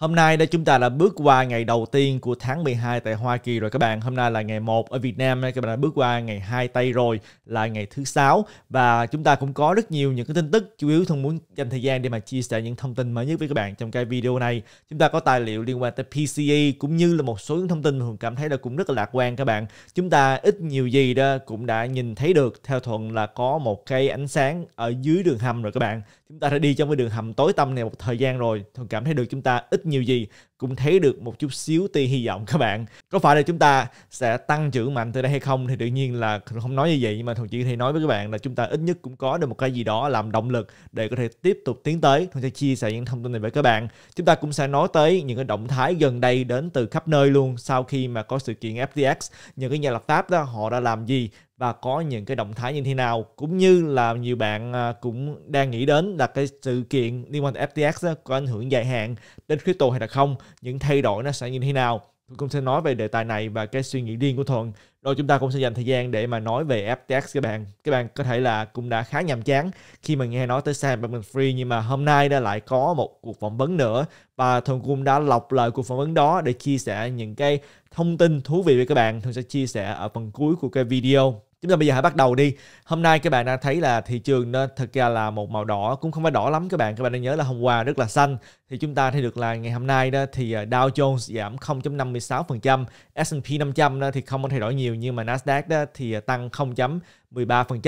Hôm nay đây chúng ta là bước qua ngày đầu tiên của tháng 12 tại Hoa Kỳ rồi các bạn. Hôm nay là ngày 1 ở Việt Nam các bạn đã bước qua ngày 2 Tây rồi là ngày thứ sáu và chúng ta cũng có rất nhiều những cái tin tức chủ yếu thông muốn dành thời gian để mà chia sẻ những thông tin mới nhất với các bạn trong cái video này. Chúng ta có tài liệu liên quan tới PCE cũng như là một số những thông tin mà cảm thấy là cũng rất là lạc quan các bạn. Chúng ta ít nhiều gì đó cũng đã nhìn thấy được theo thuận là có một cây ánh sáng ở dưới đường hầm rồi các bạn. Chúng ta đã đi trong cái đường hầm tối tăm này một thời gian rồi. Hùng cảm thấy được chúng ta ít nhiều gì cũng thấy được một chút xíu tia hy vọng các bạn có phải là chúng ta sẽ tăng trưởng mạnh từ đây hay không thì tự nhiên là không nói như vậy nhưng mà thuận chỉ thì nói với các bạn là chúng ta ít nhất cũng có được một cái gì đó làm động lực để có thể tiếp tục tiến tới thuận sẽ chia sẻ những thông tin này với các bạn chúng ta cũng sẽ nói tới những cái động thái gần đây đến từ khắp nơi luôn sau khi mà có sự kiện FTX những cái nhà lập pháp đó họ đã làm gì và có những cái động thái như thế nào cũng như là nhiều bạn à, cũng đang nghĩ đến là cái sự kiện liên quan tới FTX có ảnh hưởng dài hạn đến crypto hay là không những thay đổi nó sẽ như thế nào tôi cũng sẽ nói về đề tài này và cái suy nghĩ riêng của thuận rồi chúng ta cũng sẽ dành thời gian để mà nói về FTX các bạn các bạn có thể là cũng đã khá nhàm chán khi mà nghe nói tới Sam bankman free nhưng mà hôm nay đã lại có một cuộc phỏng vấn nữa và thuận cũng đã lọc lời cuộc phỏng vấn đó để chia sẻ những cái thông tin thú vị với các bạn thuận sẽ chia sẻ ở phần cuối của cái video chúng ta bây giờ hãy bắt đầu đi hôm nay các bạn đã thấy là thị trường nó thực ra là một màu đỏ cũng không phải đỏ lắm các bạn các bạn nên nhớ là hôm qua rất là xanh thì chúng ta thấy được là ngày hôm nay đó thì à, Dow Jones giảm 0.56% S&P 500 đó thì không có thay đổi nhiều nhưng mà Nasdaq đó thì à, tăng 0.13%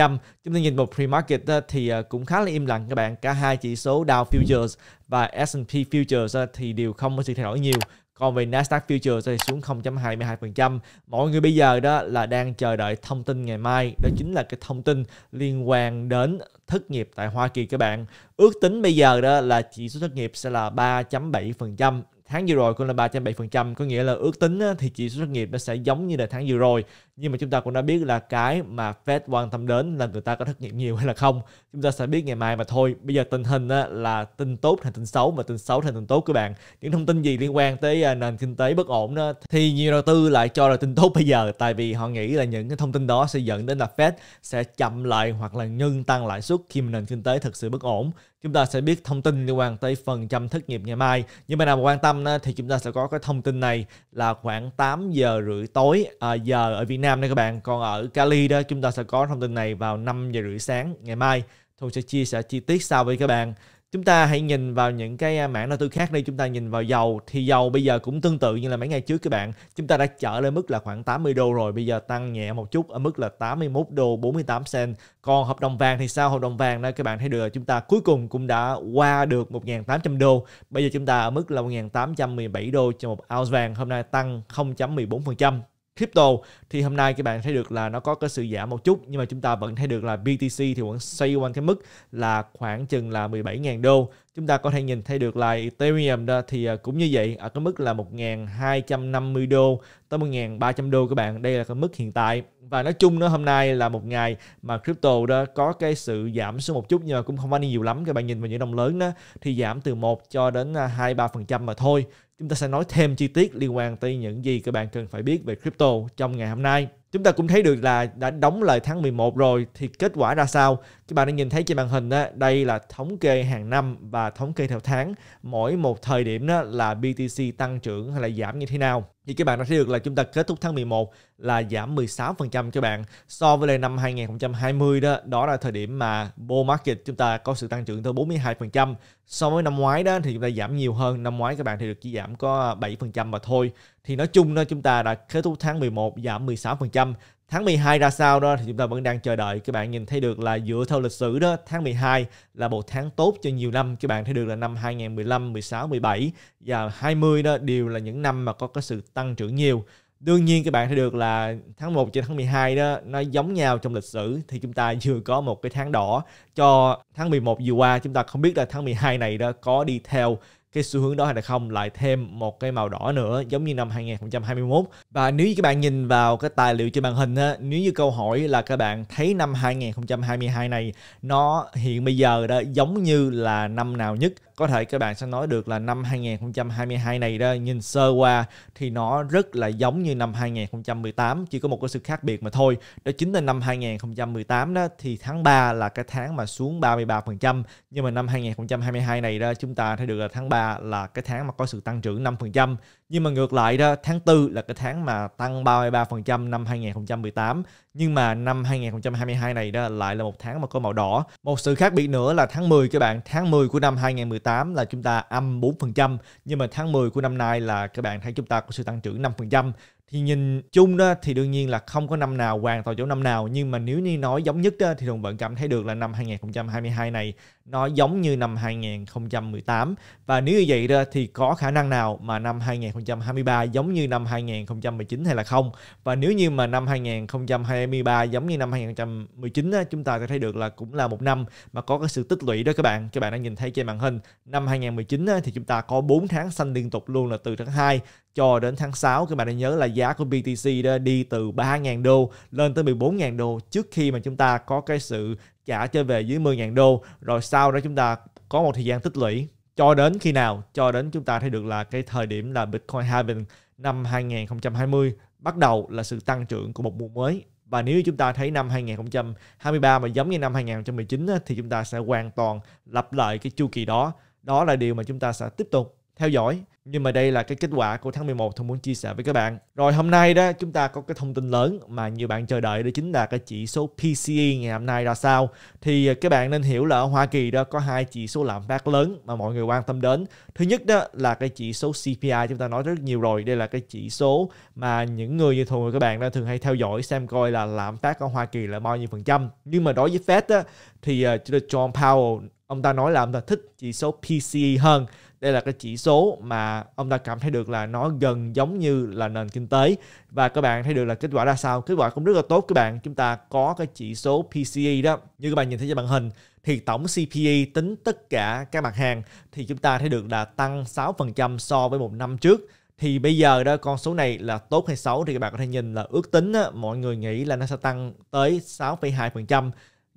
chúng ta nhìn một pre-market đó thì à, cũng khá là im lặng các bạn cả hai chỉ số Dow Futures và S&P Futures thì đều không có sự thay đổi nhiều còn về Nasdaq Futures thì xuống 0.22%. Mọi người bây giờ đó là đang chờ đợi thông tin ngày mai. Đó chính là cái thông tin liên quan đến thất nghiệp tại Hoa Kỳ các bạn. Ước tính bây giờ đó là chỉ số thất nghiệp sẽ là 3.7% tháng vừa rồi cũng là 3.7% có nghĩa là ước tính thì chỉ số thất nghiệp nó sẽ giống như là tháng vừa rồi nhưng mà chúng ta cũng đã biết là cái mà Fed quan tâm đến là người ta có thất nghiệp nhiều hay là không chúng ta sẽ biết ngày mai mà thôi bây giờ tình hình là tin tốt hay tin xấu mà tin xấu hay tin tốt các bạn những thông tin gì liên quan tới à, nền kinh tế bất ổn đó thì nhiều đầu tư lại cho là tin tốt bây giờ tại vì họ nghĩ là những cái thông tin đó sẽ dẫn đến là Fed sẽ chậm lại hoặc là ngưng tăng lãi suất khi mà nền kinh tế thực sự bất ổn chúng ta sẽ biết thông tin liên quan tới phần trăm thất nghiệp ngày mai. nhưng mà nào mà quan tâm ờ, thì chúng ta sẽ có cái thông tin này là khoảng 8 giờ rưỡi tối ờ, giờ ở Việt Nam đây các bạn. Còn ở Cali đó chúng ta sẽ có thông tin này vào 5 giờ rưỡi sáng ngày mai. Thu sẽ chia sẻ chi tiết sau với các bạn chúng ta hãy nhìn vào những cái à, mảng đầu tư khác đi chúng ta nhìn vào dầu thì dầu bây giờ cũng tương tự như là mấy ngày trước các bạn chúng ta đã trở lên mức là khoảng 80 đô rồi bây giờ tăng nhẹ một chút ở mức là 81 đô 48 cent còn hợp đồng vàng thì sao hợp đồng vàng đó các bạn thấy được chúng ta cuối cùng cũng đã qua được 1.800 đô bây giờ chúng ta ở mức là 1.817 đô cho một ounce vàng hôm nay tăng 0.14% crypto thì hôm nay các bạn thấy được là nó có cái sự giảm một chút nhưng mà chúng ta vẫn thấy được là BTC thì vẫn xoay quanh cái mức là khoảng chừng là 17.000 đô chúng ta có thể nhìn thấy được là Ethereum đó thì à, cũng như vậy ở cái mức là 1.250 đô tới 1.300 đô các bạn đây là cái mức hiện tại và nói chung nó hôm nay là một ngày mà crypto đó có cái sự giảm xuống một chút nhưng mà cũng không có nhiều lắm các bạn nhìn vào những đồng lớn đó thì giảm từ 1 cho đến 2 à, 3 phần trăm mà thôi chúng ta sẽ nói thêm chi tiết liên quan tới những gì các bạn cần phải biết về crypto trong ngày hôm nay chúng ta cũng thấy được là đã đóng lời tháng 11 rồi thì kết quả ra sao các bạn đã nhìn thấy trên màn hình đó, đây là thống kê hàng năm và thống kê theo tháng mỗi một thời điểm đó là BTC tăng trưởng hay là giảm như thế nào thì các bạn đã thấy được là chúng ta kết thúc tháng 11 là giảm 16% các bạn. So với lại năm 2020 đó, đó là thời điểm mà bull market chúng ta có sự tăng trưởng tới 42%. So với năm ngoái đó thì chúng ta giảm nhiều hơn. Năm ngoái các bạn thì được chỉ giảm có 7% mà thôi. Thì nói chung đó chúng ta đã kết thúc tháng 11 giảm 16% tháng 12 ra sao đó thì chúng ta vẫn đang chờ đợi các bạn nhìn thấy được là dựa theo lịch sử đó tháng 12 là một tháng tốt cho nhiều năm các bạn thấy được là năm 2015 16 17 và 20 đó đều là những năm mà có cái sự tăng trưởng nhiều đương nhiên các bạn thấy được là tháng 1 cho tháng 12 đó nó giống nhau trong lịch sử thì chúng ta vừa có một cái tháng đỏ cho tháng 11 vừa qua chúng ta không biết là tháng 12 này đó có đi theo cái xu hướng đó hay là không lại thêm một cái màu đỏ nữa giống như năm 2021 và nếu như các bạn nhìn vào cái tài liệu trên màn hình á, nếu như câu hỏi là các bạn thấy năm 2022 này nó hiện bây giờ đó giống như là năm nào nhất có thể các bạn sẽ nói được là năm 2022 này đó nhìn sơ qua thì nó rất là giống như năm 2018 chỉ có một cái sự khác biệt mà thôi đó chính là năm 2018 đó thì tháng 3 là cái tháng mà xuống 33% nhưng mà năm 2022 này đó chúng ta thấy được là tháng 3 là cái tháng mà có sự tăng trưởng 5%, nhưng mà ngược lại đó, tháng 4 là cái tháng mà tăng 33% năm 2018, nhưng mà năm 2022 này đó lại là một tháng mà có màu đỏ. Một sự khác biệt nữa là tháng 10 các bạn, tháng 10 của năm 2018 là chúng ta âm 4%, nhưng mà tháng 10 của năm nay là các bạn thấy chúng ta có sự tăng trưởng 5% thì nhìn chung đó thì đương nhiên là không có năm nào hoàn toàn chỗ năm nào nhưng mà nếu như nói giống nhất đó, thì Hùng vẫn cảm thấy được là năm 2022 này nó giống như năm 2018 và nếu như vậy đó thì có khả năng nào mà năm 2023 giống như năm 2019 hay là không và nếu như mà năm 2023 giống như năm 2019 đó, chúng ta có thấy được là cũng là một năm mà có cái sự tích lũy đó các bạn các bạn đã nhìn thấy trên màn hình năm 2019 đó, thì chúng ta có 4 tháng xanh liên tục luôn là từ tháng 2 cho đến tháng 6 các bạn đã nhớ là giá của BTC đó đi từ 3.000 đô lên tới 14.000 đô trước khi mà chúng ta có cái sự trả chơi về dưới 10.000 đô rồi sau đó chúng ta có một thời gian tích lũy cho đến khi nào cho đến chúng ta thấy được là cái thời điểm là Bitcoin halving năm 2020 bắt đầu là sự tăng trưởng của một mùa mới và nếu chúng ta thấy năm 2023 mà giống như năm 2019 thì chúng ta sẽ hoàn toàn lặp lại cái chu kỳ đó đó là điều mà chúng ta sẽ tiếp tục theo dõi nhưng mà đây là cái kết quả của tháng 11 tôi muốn chia sẻ với các bạn. Rồi hôm nay đó chúng ta có cái thông tin lớn mà nhiều bạn chờ đợi đó chính là cái chỉ số PCE ngày hôm nay ra sao. Thì à, các bạn nên hiểu là ở Hoa Kỳ đó có hai chỉ số lạm phát lớn mà mọi người quan tâm đến. Thứ nhất đó là cái chỉ số CPI chúng ta nói rất nhiều rồi. Đây là cái chỉ số mà những người như thường các bạn đó thường hay theo dõi xem coi là lạm phát ở Hoa Kỳ là bao nhiêu phần trăm. Nhưng mà đối với Fed đó, thì à, John Powell ông ta nói là ông ta thích chỉ số PCE hơn đây là cái chỉ số mà ông ta cảm thấy được là nó gần giống như là nền kinh tế và các bạn thấy được là kết quả ra sao kết quả cũng rất là tốt các bạn chúng ta có cái chỉ số PCE đó như các bạn nhìn thấy trên màn hình thì tổng CPE tính tất cả các mặt hàng thì chúng ta thấy được là tăng 6% so với một năm trước thì bây giờ đó con số này là tốt hay xấu thì các bạn có thể nhìn là ước tính á, mọi người nghĩ là nó sẽ tăng tới 6,2%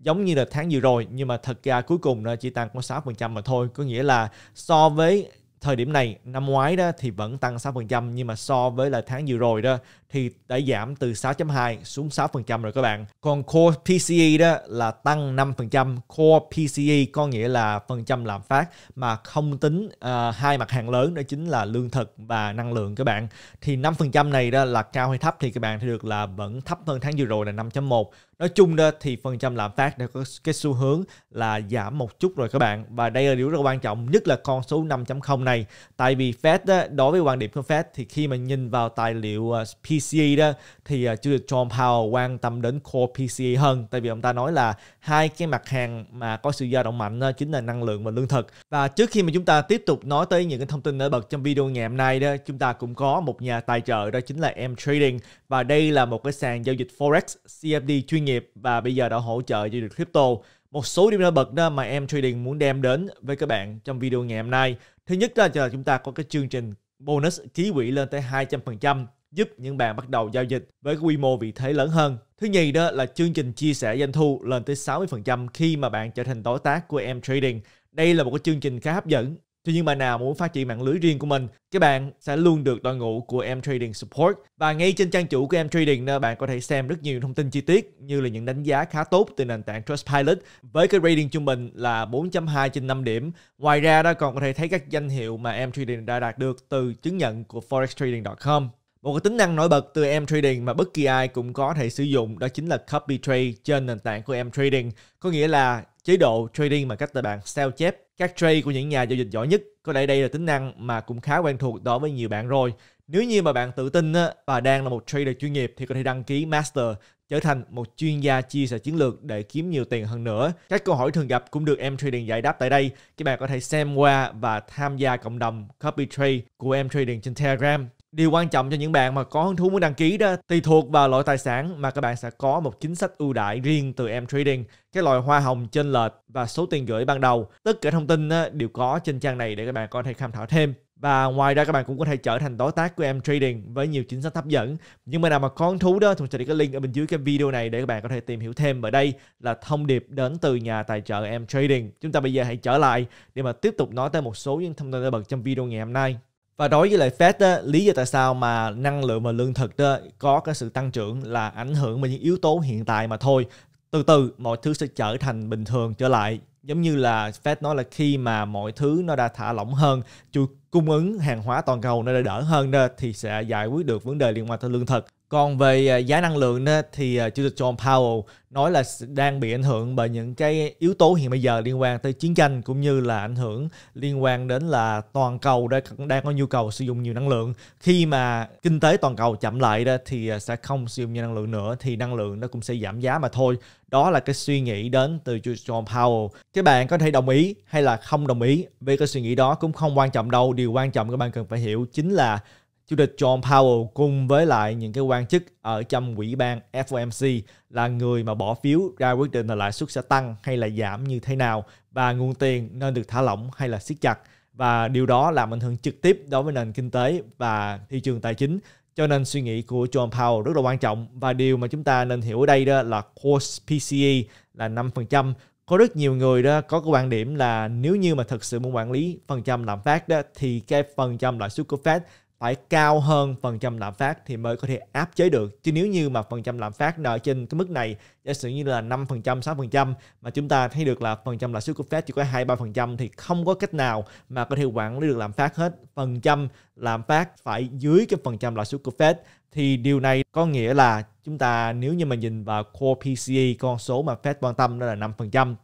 giống như là tháng vừa rồi nhưng mà thật ra cuối cùng nó chỉ tăng có 6% mà thôi có nghĩa là so với thời điểm này năm ngoái đó thì vẫn tăng 6% nhưng mà so với là tháng vừa rồi đó thì đã giảm từ 6.2 xuống 6% rồi các bạn. Còn Core PCE đó là tăng 5%. Core PCE có nghĩa là phần trăm lạm phát mà không tính uh, hai mặt hàng lớn đó chính là lương thực và năng lượng các bạn. Thì 5% này đó là cao hay thấp thì các bạn thấy được là vẫn thấp hơn tháng vừa rồi là 5.1. Nói chung đó thì phần trăm lạm phát đã có cái xu hướng là giảm một chút rồi các bạn và đây là điều rất quan trọng nhất là con số 5.0 này tại vì Fed đó, đối với quan điểm của Fed thì khi mà nhìn vào tài liệu ờ, PCE PCE đó thì uh, chủ tịch John Powell quan tâm đến core PCE hơn tại vì ông ta nói là hai cái mặt hàng mà có sự dao động mạnh đó, à, chính là năng lượng và lương thực. Và trước khi mà chúng ta tiếp tục nói tới những cái thông tin nổi bật trong video ngày hôm nay đó, chúng ta cũng có một nhà tài trợ đó chính là M Trading và đây là một cái sàn giao dịch forex CFD chuyên nghiệp và bây giờ đã hỗ trợ giao dịch crypto một số điểm nổi bật đó mà em trading muốn đem đến với các bạn trong video ngày hôm nay. Thứ nhất đó là chúng ta có cái chương trình bonus ký quỹ lên tới 200% giúp những bạn bắt đầu giao dịch với quy mô vị thế lớn hơn. Thứ nhì đó là chương trình chia sẻ doanh thu lên tới 60% khi mà bạn trở thành đối tác của em trading. Đây là một cái chương trình khá hấp dẫn. Cho những bạn nào muốn phát triển mạng lưới riêng của mình, các bạn sẽ luôn được đội ngũ của em trading support và ngay trên trang chủ của em trading nơi bạn có thể xem rất nhiều thông tin chi tiết như là những đánh giá khá tốt từ nền tảng Trustpilot với cái rating trung bình là 4.2 trên 5 điểm. Ngoài ra đó còn có thể thấy các danh hiệu mà em trading đã đạt được từ chứng nhận của forextrading.com. Một cái tính năng nổi bật từ em trading mà bất kỳ ai cũng có thể sử dụng đó chính là copy trade trên nền tảng của em trading, có nghĩa là chế độ trading mà các tài bạn sao chép các trade của những nhà giao dịch giỏi nhất. Có lẽ đây là tính năng mà cũng khá quen thuộc đối với nhiều bạn rồi. Nếu như mà bạn tự tin và đang là một trader chuyên nghiệp thì có thể đăng ký master trở thành một chuyên gia chia sẻ chiến lược để kiếm nhiều tiền hơn nữa. Các câu hỏi thường gặp cũng được em trading giải đáp tại đây. Các bạn có thể xem qua và tham gia cộng đồng copy trade của em trading trên Telegram Điều quan trọng cho những bạn mà có hứng thú muốn đăng ký đó, tùy thuộc vào loại tài sản mà các bạn sẽ có một chính sách ưu đãi riêng từ em trading, cái loại hoa hồng trên lệch và số tiền gửi ban đầu. Tất cả thông tin đều có trên trang này để các bạn có thể tham khảo thêm. Và ngoài ra các bạn cũng có thể trở thành đối tác của em trading với nhiều chính sách hấp dẫn. Nhưng mà nào mà có hứng thú đó, thì sẽ để cái link ở bên dưới cái video này để các bạn có thể tìm hiểu thêm. Ở đây là thông điệp đến từ nhà tài trợ em trading. Chúng ta bây giờ hãy trở lại để mà tiếp tục nói tới một số những thông tin nổi bật trong video ngày hôm nay và đối với lại Fed đó, lý do tại sao mà năng lượng và lương thực đó có cái sự tăng trưởng là ảnh hưởng bởi những yếu tố hiện tại mà thôi từ từ mọi thứ sẽ trở thành bình thường trở lại giống như là Fed nói là khi mà mọi thứ nó đã thả lỏng hơn chu cung ứng hàng hóa toàn cầu nó đã đỡ hơn đó thì sẽ giải quyết được vấn đề liên quan tới lương thực còn về à, giá năng lượng thì à, chủ tịch John Powell nói là đang bị ảnh hưởng bởi những cái yếu tố hiện bây giờ liên quan tới chiến tranh cũng như là ảnh hưởng liên quan đến là toàn cầu đã đang có nhu cầu sử dụng nhiều năng lượng khi mà kinh tế toàn cầu chậm lại đó thì à, sẽ không sử dụng nhiều năng lượng nữa thì năng lượng nó cũng sẽ giảm giá mà thôi đó là cái suy nghĩ đến từ John Powell các bạn có thể đồng ý hay là không đồng ý về cái suy nghĩ đó cũng không quan trọng đâu điều quan trọng các bạn cần phải hiểu chính là chủ tịch John Powell cùng với lại những cái quan chức ở trong quỹ ban FOMC là người mà bỏ phiếu ra quyết định là lãi suất sẽ tăng hay là giảm như thế nào và nguồn tiền nên được thả lỏng hay là siết chặt và điều đó làm ảnh hưởng trực tiếp đối với nền kinh tế và thị trường tài chính cho nên suy nghĩ của John Powell rất là quan trọng và điều mà chúng ta nên hiểu ở đây đó là course PCE là 5%. Có rất nhiều người đó có cái quan điểm là nếu như mà thật sự muốn quản lý phần trăm lạm phát đó thì cái phần trăm lãi suất của Fed phải cao hơn phần trăm lạm phát thì mới có thể áp chế được. Chứ nếu như mà phần trăm lạm phát nợ trên cái mức này giả sử như là 5%, 6% mà chúng ta thấy được là phần trăm lãi suất của Fed chỉ có 2 3% thì không có cách nào mà có thể quản lý được lạm phát hết. Phần trăm lạm phát phải dưới cái phần trăm lãi suất của Fed thì điều này có nghĩa là chúng ta nếu như mà nhìn vào core PCE con số mà Fed quan tâm đó là 5%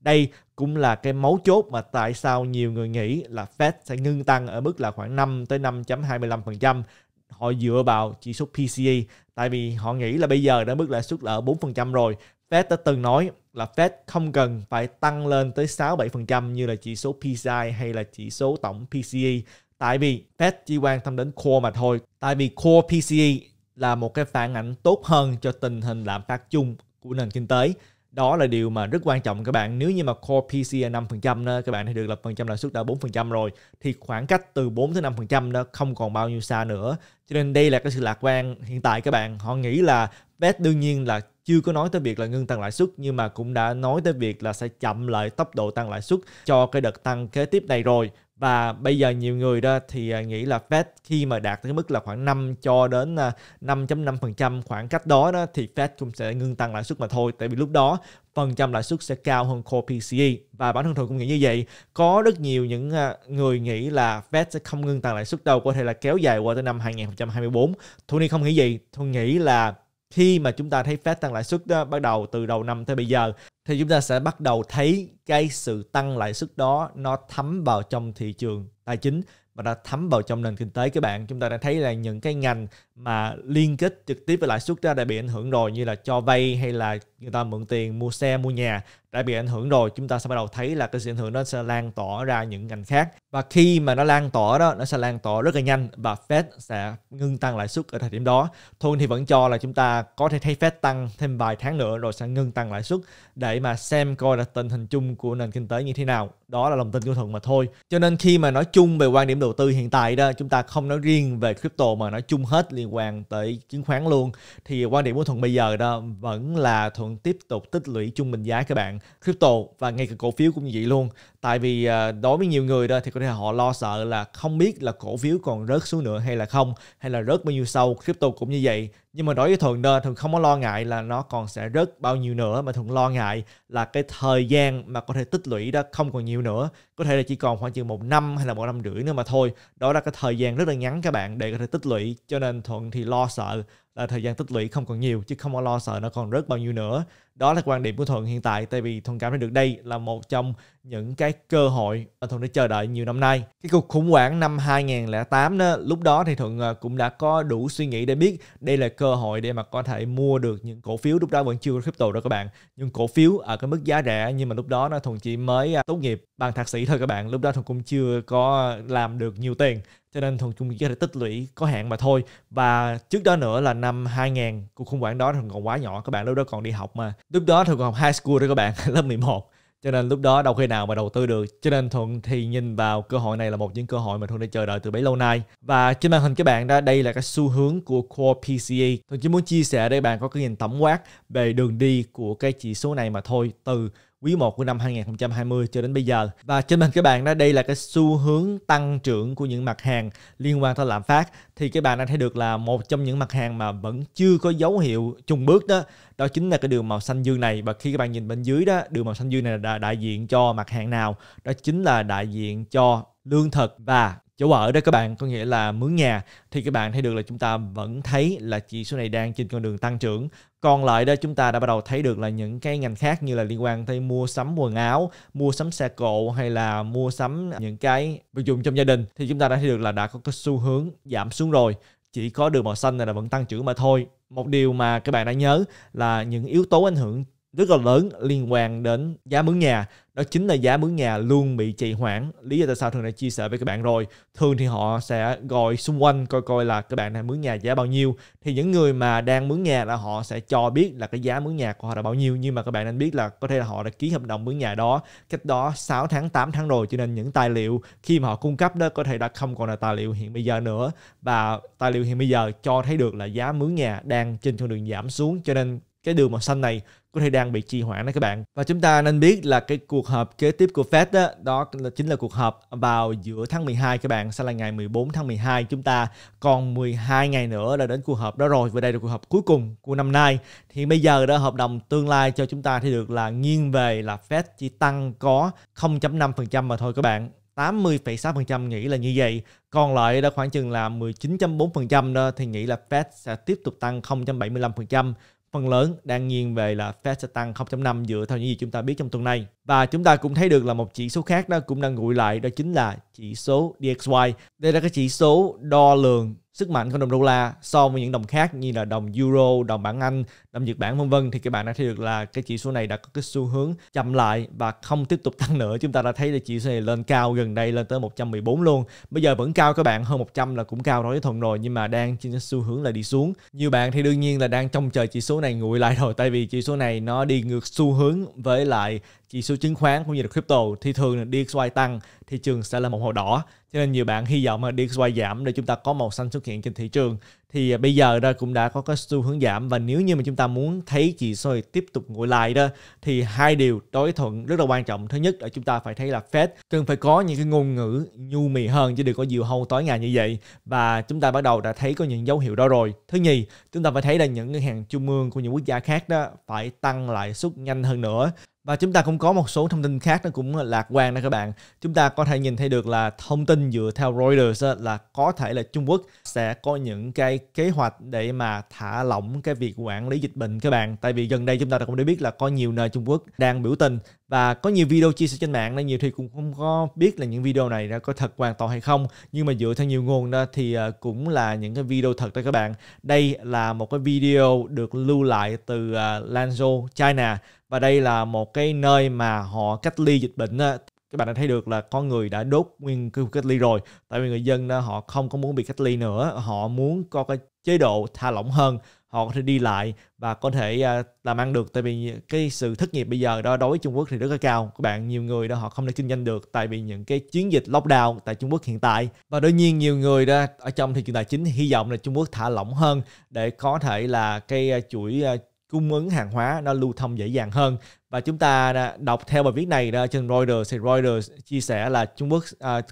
đây cũng là cái mấu chốt mà tại sao nhiều người nghĩ là Fed sẽ ngưng tăng ở mức là khoảng 5 tới 5.25%. Họ dựa vào chỉ số PCE tại vì họ nghĩ là bây giờ đã mức lãi suất là ở 4% rồi. Fed đã từng nói là Fed không cần phải tăng lên tới 6-7% như là chỉ số PCI hay là chỉ số tổng PCE tại vì Fed chỉ quan tâm đến core mà thôi. Tại vì core PCE là một cái phản ảnh tốt hơn cho tình hình lạm phát chung của nền kinh tế đó là điều mà rất quan trọng các bạn nếu như mà core PC là 5% đó các bạn thì được lập phần trăm lãi suất đã 4% rồi thì khoảng cách từ 4 tới 5% đó không còn bao nhiêu xa nữa cho nên đây là cái sự lạc quan hiện tại các bạn họ nghĩ là Fed đương nhiên là chưa có nói tới việc là ngưng tăng lãi suất nhưng mà cũng đã nói tới việc là sẽ chậm lại tốc độ tăng lãi suất cho cái đợt tăng kế tiếp này rồi và bây giờ nhiều người đó thì à, nghĩ là Fed khi mà đạt tới mức là khoảng 5 cho đến 5.5% à, khoảng cách đó đó thì Fed cũng sẽ ngưng tăng lãi suất mà thôi tại vì lúc đó phần trăm lãi suất sẽ cao hơn core PCE và bản thân tôi cũng nghĩ như vậy có rất nhiều những à, người nghĩ là Fed sẽ không ngưng tăng lãi suất đâu có thể là kéo dài qua tới năm 2024 Tony không nghĩ gì tôi nghĩ là khi mà chúng ta thấy Fed tăng lãi suất đó, ờ, bắt đầu từ đầu năm tới bây giờ thì chúng ta sẽ bắt đầu thấy cái sự tăng lãi suất đó nó thấm vào trong thị trường tài chính và đã thấm vào trong nền kinh tế các bạn chúng ta đã thấy là những cái ngành mà liên kết trực tiếp với lãi suất ra đã bị ảnh hưởng rồi như là cho vay hay là người ta mượn tiền mua xe mua nhà đã bị ảnh hưởng rồi chúng ta sẽ bắt đầu thấy là cái sự ảnh hưởng nó sẽ lan tỏa ra những ngành khác và khi mà nó lan tỏa đó nó sẽ lan tỏa rất là nhanh và Fed sẽ ngưng tăng lãi suất ở thời điểm đó thôi thì vẫn cho là chúng ta có thể thấy Fed tăng thêm vài tháng nữa rồi sẽ ngưng tăng lãi suất để mà xem coi là tình hình chung của nền kinh tế như thế nào đó là lòng tin của thuận mà thôi cho nên khi mà nói chung về quan điểm đầu tư hiện tại đó chúng ta không nói riêng về crypto mà nói chung hết liên quan tới chứng khoán luôn thì quan điểm của thuận bây giờ đó vẫn là thuận tiếp tục tích lũy trung bình giá các bạn crypto và ngay cả cổ phiếu cũng vậy luôn tại vì à, đối với nhiều người đó thì có thể họ lo sợ là không biết là cổ phiếu còn rớt xuống nữa hay là không hay là rớt bao nhiêu sâu crypto cũng như vậy nhưng mà đối với thuận đó thường không có lo ngại là nó còn sẽ rớt bao nhiêu nữa mà thường lo ngại là cái thời gian mà có thể tích lũy đó không còn nhiều nữa có thể là chỉ còn khoảng chừng một năm hay là một năm rưỡi nữa mà thôi đó là cái thời gian rất là ngắn các bạn để có thể tích lũy cho nên thuận thì lo sợ là thời gian tích lũy không còn nhiều chứ không có lo sợ nó còn rớt bao nhiêu nữa đó là quan điểm của thuận hiện tại tại vì thuận cảm thấy được đây là một trong những cái cơ hội mà thuận đã chờ đợi nhiều năm nay cái cuộc khủng hoảng năm 2008 đó lúc đó thì thuận à, cũng đã có đủ suy nghĩ để biết đây là cơ hội để mà có thể mua được những cổ phiếu lúc đó vẫn chưa có crypto đâu các bạn nhưng cổ phiếu ở cái mức giá rẻ nhưng mà lúc đó nó thuận chỉ mới à, tốt nghiệp bằng thạc sĩ thôi các bạn lúc đó thuận cũng chưa có làm được nhiều tiền cho nên thường chung chỉ có thể tích lũy có hạn mà thôi và trước đó nữa là năm 2000 cuộc khủng hoảng đó thường còn quá nhỏ các bạn lúc đó còn đi học mà lúc đó thường còn học high school đó các bạn lớp 11 cho nên lúc đó đâu khi nào mà đầu tư được cho nên thuận thì nhìn vào cơ hội này là một những cơ hội mà thuận đã chờ đợi từ bấy lâu nay và trên màn hình các bạn đó đây là cái xu hướng của core PCE thuận chỉ muốn chia sẻ để bạn có cái nhìn tổng quát về đường đi của cái chỉ số này mà thôi từ quý 1 của năm 2020 cho đến bây giờ. Và trên màn các bạn đó đây là cái xu hướng tăng trưởng của những mặt hàng liên quan tới lạm phát thì các bạn đã thấy được là một trong những mặt hàng mà vẫn chưa có dấu hiệu chung bước đó đó chính là cái đường màu xanh dương này và khi các bạn nhìn bên dưới đó đường màu xanh dương này là đại diện cho mặt hàng nào đó chính là đại diện cho lương thực và chỗ ở đó các bạn có nghĩa là mướn nhà thì các bạn thấy được là chúng ta vẫn thấy là chỉ số này đang trên con đường tăng trưởng còn lại đó chúng ta đã bắt đầu thấy được là những cái ngành khác như là liên quan tới mua sắm quần áo mua sắm xe cộ hay là mua sắm những cái vật dụng trong gia đình thì chúng ta đã thấy được là đã có cái xu hướng giảm xuống rồi chỉ có đường màu xanh này là vẫn tăng trưởng mà thôi một điều mà các bạn đã nhớ là những yếu tố ảnh hưởng rất là lớn liên quan đến giá mướn nhà đó chính là giá mướn nhà luôn bị trì hoãn lý do tại sao thường đã chia sẻ với các bạn rồi thường thì họ sẽ gọi xung quanh coi coi là các bạn đang mướn nhà giá bao nhiêu thì những người mà đang mướn nhà là họ sẽ cho biết là cái giá mướn nhà của họ là bao nhiêu nhưng mà các bạn nên biết là có thể là họ đã ký hợp đồng mướn nhà đó cách đó 6 tháng 8 tháng rồi cho nên những tài liệu khi mà họ cung cấp đó có thể đã không còn là tài liệu hiện bây giờ nữa và tài liệu hiện bây giờ cho thấy được là giá mướn nhà đang trên con đường giảm xuống cho nên cái đường màu xanh này có thể đang bị trì hoãn đó các bạn và chúng ta nên biết là cái cuộc họp kế tiếp của Fed đó, đó chính là cuộc họp vào giữa tháng 12 các bạn sẽ là ngày 14 tháng 12 chúng ta còn 12 ngày nữa là đến cuộc họp đó rồi và đây là cuộc họp cuối cùng của năm nay thì bây giờ đó hợp đồng tương lai cho chúng ta thì được là nghiêng về là Fed chỉ tăng có 0.5% mà thôi các bạn 80,6% nghĩ là như vậy. Còn lại đó khoảng chừng là 19.4% đó thì nghĩ là Fed sẽ tiếp tục tăng 0.75% phần lớn đang nghiêng về là Fed sẽ tăng 0.5 dựa theo những gì chúng ta biết trong tuần này. Và chúng ta cũng thấy được là một chỉ số khác đó cũng đang nguội lại đó chính là chỉ số DXY. Đây là cái chỉ số đo lường sức mạnh của đồng đô la so với những đồng khác như là đồng euro, đồng bảng Anh, làm Nhật Bản vân vân thì các bạn đã thấy được là cái chỉ số này đã có cái xu hướng chậm lại và không tiếp tục tăng nữa. Chúng ta đã thấy là chỉ số này lên cao gần đây lên tới 114 luôn. Bây giờ vẫn cao các bạn, hơn 100 là cũng cao đối với Thuận rồi nhưng mà đang trên xu hướng là đi xuống. Nhiều bạn thì đương nhiên là đang trông chờ chỉ số này nguội lại rồi tại vì chỉ số này nó đi ngược xu hướng với lại chỉ số chứng khoán cũng như là crypto thì thường là DXY tăng thị trường sẽ là một màu đỏ cho nên nhiều bạn hy vọng là DXY giảm để chúng ta có màu xanh xuất hiện trên thị trường thì à, bây giờ đó cũng đã có cái xu hướng giảm và nếu như mà chúng ta muốn thấy chỉ số này tiếp tục ngồi lại đó thì hai điều đối thuận rất là quan trọng thứ nhất là chúng ta phải thấy là Fed cần phải có những cái ngôn ngữ nhu mì hơn chứ đừng có nhiều hâu tối ngày như vậy và chúng ta bắt đầu đã thấy có những dấu hiệu đó rồi thứ nhì chúng ta phải thấy là những ngân hàng trung ương của những quốc gia khác đó phải tăng lãi suất nhanh hơn nữa và chúng ta cũng có một số thông tin khác nó cũng lạc quan đó các bạn. Chúng ta có thể nhìn thấy được là thông tin dựa theo Reuters là có thể là Trung Quốc sẽ có những cái kế hoạch để mà thả lỏng cái việc quản lý dịch bệnh các bạn. Tại vì gần đây chúng ta cũng đã biết là có nhiều nơi Trung Quốc đang biểu tình và có nhiều video chia sẻ trên mạng nên nhiều thì cũng không có biết là những video này đã có thật hoàn toàn hay không nhưng mà dựa theo nhiều nguồn đó thì ờ, cũng là những cái video thật đó các bạn đây là một cái video được lưu lại từ ờ, Lanzhou China và đây là một cái nơi mà họ cách ly dịch bệnh đó các bạn đã thấy được là con người đã đốt nguyên khu cách ly rồi tại vì người dân đó, họ không có muốn bị cách ly nữa họ muốn có cái chế độ tha lỏng hơn họ có thể đi lại và có thể à, làm ăn được tại vì cái sự thất nghiệp bây giờ đó đối với Trung Quốc thì rất là cao các bạn nhiều người đó họ không thể kinh doanh được tại vì những cái chiến dịch lockdown tại Trung Quốc hiện tại và đương nhiên nhiều người đó ở trong thị trường tài chính hy vọng là Trung Quốc thả lỏng hơn để có thể là cái à, chuỗi à, cung ứng hàng hóa nó lưu thông dễ dàng hơn và chúng ta đọc theo bài viết này trên Reuters thì Reuters chia sẻ là Trung Quốc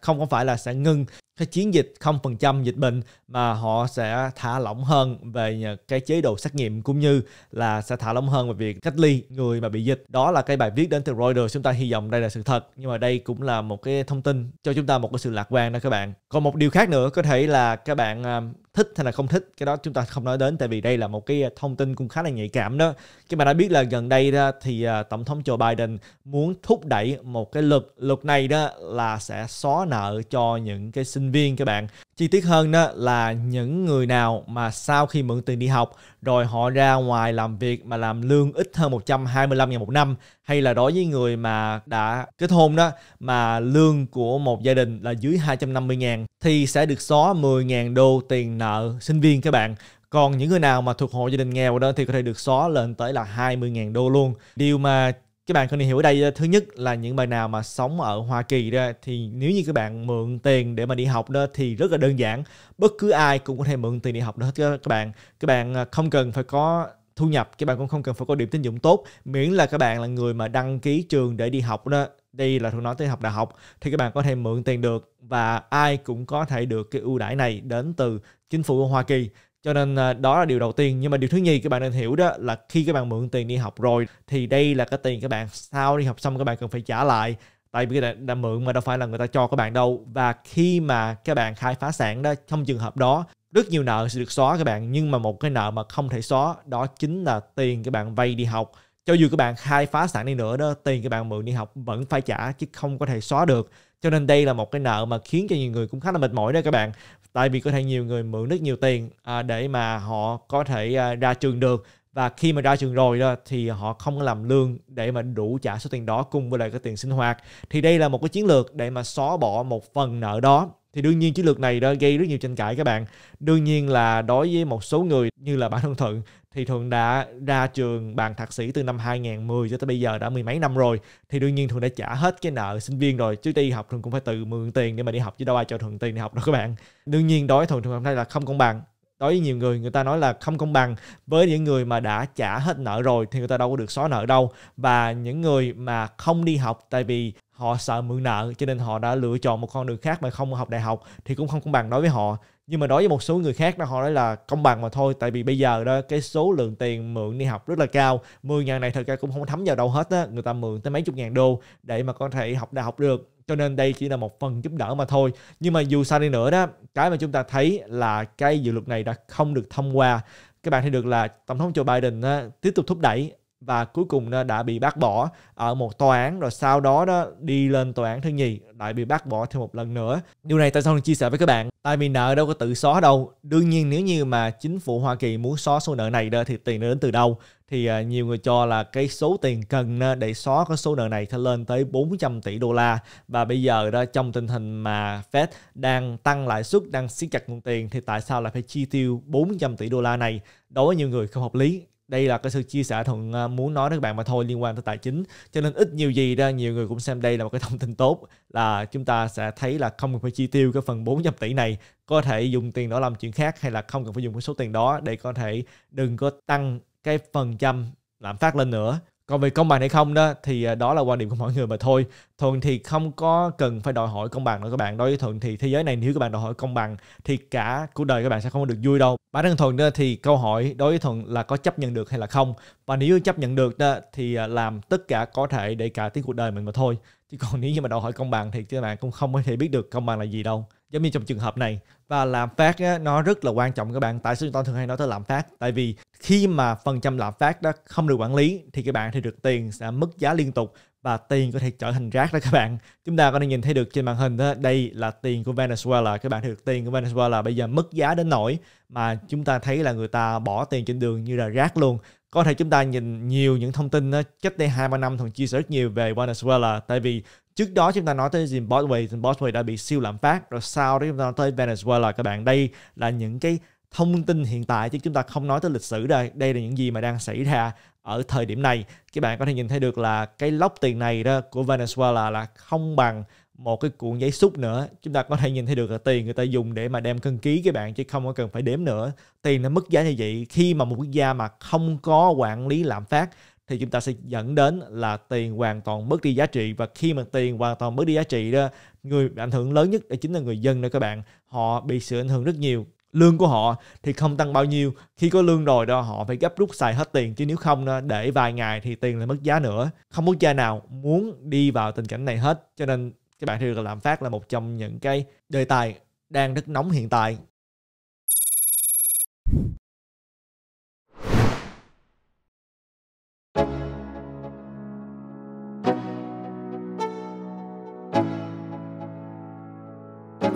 không có phải là sẽ ngưng cái chiến dịch 0% dịch bệnh mà họ sẽ thả lỏng hơn về cái chế độ xét nghiệm cũng như là sẽ thả lỏng hơn về việc cách ly người mà bị dịch. Đó là cái bài viết đến từ Reuters. Chúng ta hy vọng đây là sự thật. Nhưng mà đây cũng là một cái thông tin cho chúng ta một cái sự lạc quan đó các bạn. Còn một điều khác nữa có thể là các bạn à, thích hay là không thích cái đó chúng ta không nói đến tại vì đây là một cái thông tin cũng khá là nhạy cảm đó các bạn đã biết là gần đây đó, thì à, tổng thống Joe Biden muốn thúc đẩy một cái luật luật này đó là sẽ xóa nợ cho những cái sinh sinh viên các bạn chi tiết hơn đó là những người nào mà sau khi mượn tiền đi học rồi họ ra ngoài làm việc mà làm lương ít hơn 125 ngàn một năm hay là đối với người mà đã kết hôn đó mà lương của một gia đình là dưới 250 ngàn thì sẽ được xóa 10 ngàn đô tiền nợ sinh viên các bạn còn những người nào mà thuộc hộ gia đình nghèo đó thì có thể được xóa lên tới là 20.000 đô luôn. Điều mà các bạn cần hiểu ở đây thứ nhất là những bạn nào mà sống ở Hoa Kỳ đó thì nếu như các bạn mượn tiền để mà đi học đó thì rất là đơn giản bất cứ ai cũng có thể mượn tiền đi học đó hết các bạn các bạn à, không cần phải có thu nhập các bạn cũng không cần phải có điểm tín dụng tốt miễn là các bạn là người mà đăng ký trường để đi học đó đây là tôi nói tới học đại học thì các bạn có thể mượn tiền được và ai cũng có thể được cái ưu đãi này đến từ chính phủ của Hoa Kỳ cho nên à, đó là điều đầu tiên nhưng mà điều thứ nhì các bạn nên hiểu đó là khi các bạn mượn tiền đi học rồi thì đây là cái tiền các bạn sau đi học xong các bạn cần phải trả lại tại vì đã, đã mượn mà đâu phải là người ta cho các bạn đâu và khi mà các bạn khai phá sản đó trong trường hợp đó rất nhiều nợ sẽ được xóa các bạn nhưng mà một cái nợ mà không thể xóa đó chính là tiền các bạn vay đi học cho dù các bạn khai phá sản đi nữa đó tiền các bạn mượn đi học vẫn phải trả chứ không có thể xóa được cho nên đây là một cái nợ mà khiến cho nhiều người cũng khá là mệt mỏi đó các bạn tại vì có thể nhiều người mượn rất nhiều tiền à, để mà họ có thể à, ra trường được và khi mà ra trường rồi đó thì họ không làm lương để mà đủ trả số tiền đó cùng với lại cái tiền sinh hoạt thì đây là một cái chiến lược để mà xóa bỏ một phần nợ đó thì đương nhiên chiến lược này đã gây rất nhiều tranh cãi các bạn đương nhiên là đối với một số người như là bản thân thuận thì thuận đã ra trường bàn thạc sĩ từ năm 2010 cho tới bây giờ đã mười mấy năm rồi thì đương nhiên thuận đã trả hết cái nợ sinh viên rồi chứ đi học thuận cũng phải tự mượn tiền để mà đi học chứ đâu ai cho thuận tiền để học đâu các bạn đương nhiên đối với thuận thuận hôm nay là không công bằng đối với nhiều người người ta nói là không công bằng với những người mà đã trả hết nợ rồi thì người ta đâu có được xóa nợ đâu và những người mà không đi học tại vì họ sợ mượn nợ cho nên họ đã lựa chọn một con đường khác mà không học đại học thì cũng không công bằng đối với họ nhưng mà đối với một số người khác đó họ nói là công bằng mà thôi tại vì bây giờ đó cái số lượng tiền mượn đi học rất là cao 10 ngàn này thật ra cũng không thấm vào đâu hết á người ta mượn tới mấy chục ngàn đô để mà có thể học đại học được cho nên đây chỉ là một phần giúp đỡ mà thôi nhưng mà dù sao đi nữa đó cái mà chúng ta thấy là cái dự luật này đã không được thông qua các bạn thấy được là tổng thống Joe Biden á, tiếp tục thúc đẩy và cuối cùng nó đã bị bác bỏ ở một tòa án rồi sau đó đó đi lên tòa án thứ nhì lại bị bác bỏ thêm một lần nữa điều này tại sao mình chia sẻ với các bạn tại vì nợ đâu có tự xóa đâu đương nhiên nếu như mà chính phủ hoa kỳ muốn xóa số nợ này đó thì tiền nó đến từ đâu thì à, nhiều người cho là cái số tiền cần để xóa cái số nợ này sẽ lên tới 400 tỷ đô la và bây giờ đó trong tình hình mà Fed đang tăng lãi suất đang siết chặt nguồn tiền thì tại sao lại phải chi tiêu 400 tỷ đô la này đối với nhiều người không hợp lý đây là cái sự chia sẻ thuận à, muốn nói với các bạn mà thôi liên quan tới tài chính cho nên ít nhiều gì ra nhiều người cũng xem đây là một cái thông tin tốt là chúng ta sẽ thấy là không cần phải chi tiêu cái phần 400 tỷ này có thể dùng tiền đó làm chuyện khác hay là không cần phải dùng cái số tiền đó để có thể đừng có tăng cái phần trăm lạm phát lên nữa còn về công bằng hay không đó thì à, đó là quan điểm của mọi người mà thôi thuận thì không có cần phải đòi hỏi công bằng đâu các bạn đối với thuận thì thế giới này nếu các bạn đòi hỏi công bằng thì cả cuộc đời các bạn sẽ không được vui đâu bản thân thuận đó thì câu hỏi đối với thuận là có chấp nhận được hay là không và nếu chấp nhận được đó thì à, làm tất cả có thể để cả tiến cuộc đời mình mà thôi chứ còn nếu như mà đòi hỏi công bằng thì các bạn cũng không có thể biết được công bằng là gì đâu giống như trong trường hợp này và lạm phát á, nó rất là quan trọng các bạn tại sao chúng ta thường hay nói tới lạm phát tại vì khi mà phần trăm lạm phát đó không được quản lý thì các bạn thì được tiền sẽ mất giá liên tục và tiền có thể trở thành rác đó các bạn chúng ta có thể nhìn thấy được trên màn hình đó đây là tiền của Venezuela các bạn thấy được tiền của Venezuela bây giờ mất giá đến nỗi mà chúng ta thấy là người ta bỏ tiền trên đường như là rác luôn có thể chúng ta nhìn nhiều những thông tin đó, cách đây hai ba năm thường chia sẻ rất nhiều về Venezuela tại vì trước đó chúng ta nói tới Zimbabwe Zimbabwe đã bị siêu lạm phát rồi sau đó chúng ta nói tới Venezuela các bạn đây là những cái thông tin hiện tại chứ chúng ta không nói tới lịch sử đây đây là những gì mà đang xảy ra ở thời điểm này các bạn có thể nhìn thấy được là cái lốc tiền này đó của Venezuela là không bằng một cái cuộn giấy xúc nữa chúng ta có thể nhìn thấy được là tiền người ta dùng để mà đem cân ký các bạn chứ không có cần phải đếm nữa tiền nó mất giá như vậy khi mà một quốc gia mà không có quản lý lạm phát thì chúng ta sẽ dẫn đến là tiền hoàn toàn mất đi giá trị và khi mà tiền hoàn toàn mất đi giá trị đó người ảnh hưởng lớn nhất đó chính là người dân đó các bạn họ bị sự ảnh hưởng rất nhiều lương của họ thì không tăng bao nhiêu khi có lương rồi đó họ phải gấp rút xài hết tiền chứ nếu không đó, để vài ngày thì tiền lại mất giá nữa không quốc gia nào muốn đi vào tình cảnh này hết cho nên các bạn thì làm phát là một trong những cái đề tài đang rất nóng hiện tại